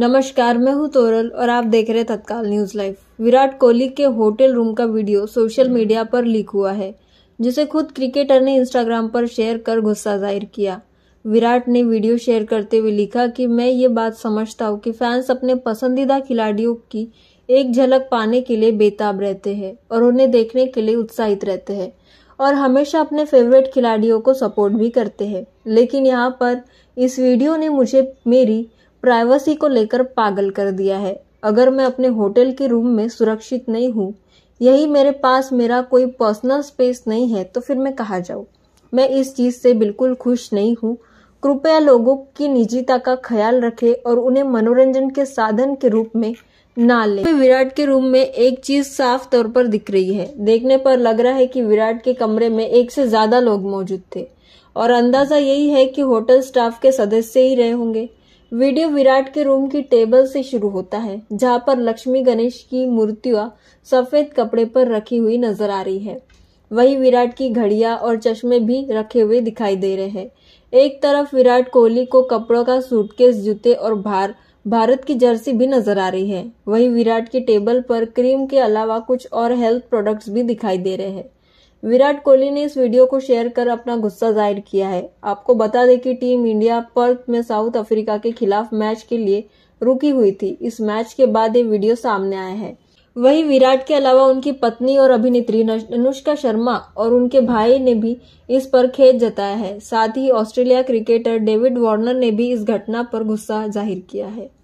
नमस्कार मैं हूं तोरल और आप देख रहे तत्काल न्यूज लाइव विराट कोहली के होटल रूम का वीडियो सोशल मीडिया पर लीक हुआ है जिसे खुद क्रिकेटर ने इंस्टाग्राम पर शेयर कर गुस्सा जाहिर किया विराट ने वीडियो शेयर करते हुए लिखा कि मैं ये बात समझता हूँ कि फैंस अपने पसंदीदा खिलाड़ियों की एक झलक पाने के लिए बेताब रहते हैं और उन्हें देखने के लिए उत्साहित रहते हैं और हमेशा अपने फेवरेट खिलाड़ियों को सपोर्ट भी करते हैं लेकिन यहाँ पर इस वीडियो ने मुझे मेरी प्राइवेसी को लेकर पागल कर दिया है अगर मैं अपने होटल के रूम में सुरक्षित नहीं हूँ यही मेरे पास मेरा कोई पर्सनल स्पेस नहीं है तो फिर मैं कहा जाऊँ मैं इस चीज़ से बिल्कुल खुश नहीं हूँ कृपया लोगों की निजीता का ख्याल रखें और उन्हें मनोरंजन के साधन के रूप में ना लें। विराट के रूम में एक चीज साफ तौर पर दिख रही है देखने पर लग रहा है कि विराट के कमरे में एक से ज्यादा लोग मौजूद थे और अंदाजा यही है कि होटल स्टाफ के सदस्य ही रहे होंगे वीडियो विराट के रूम की टेबल से शुरू होता है जहां पर लक्ष्मी गणेश की मूर्तियां सफेद कपड़े पर रखी हुई नजर आ रही है वही विराट की घड़िया और चश्मे भी रखे हुए दिखाई दे रहे हैं एक तरफ विराट कोहली को कपड़ों का सूटकेस जूते और भार भारत की जर्सी भी नजर आ रही है वही विराट की टेबल पर क्रीम के अलावा कुछ और हेल्थ प्रोडक्ट्स भी दिखाई दे रहे हैं विराट कोहली ने इस वीडियो को शेयर कर अपना गुस्सा जाहिर किया है आपको बता दें कि टीम इंडिया पर्थ में साउथ अफ्रीका के खिलाफ मैच के लिए रुकी हुई थी इस मैच के बाद ये वीडियो सामने आया है वहीं विराट के अलावा उनकी पत्नी और अभिनेत्री अनुष्का शर्मा और उनके भाई ने भी इस पर खेद जताया है साथ ही ऑस्ट्रेलिया क्रिकेटर डेविड वार्नर ने भी इस घटना पर गुस्सा जाहिर किया है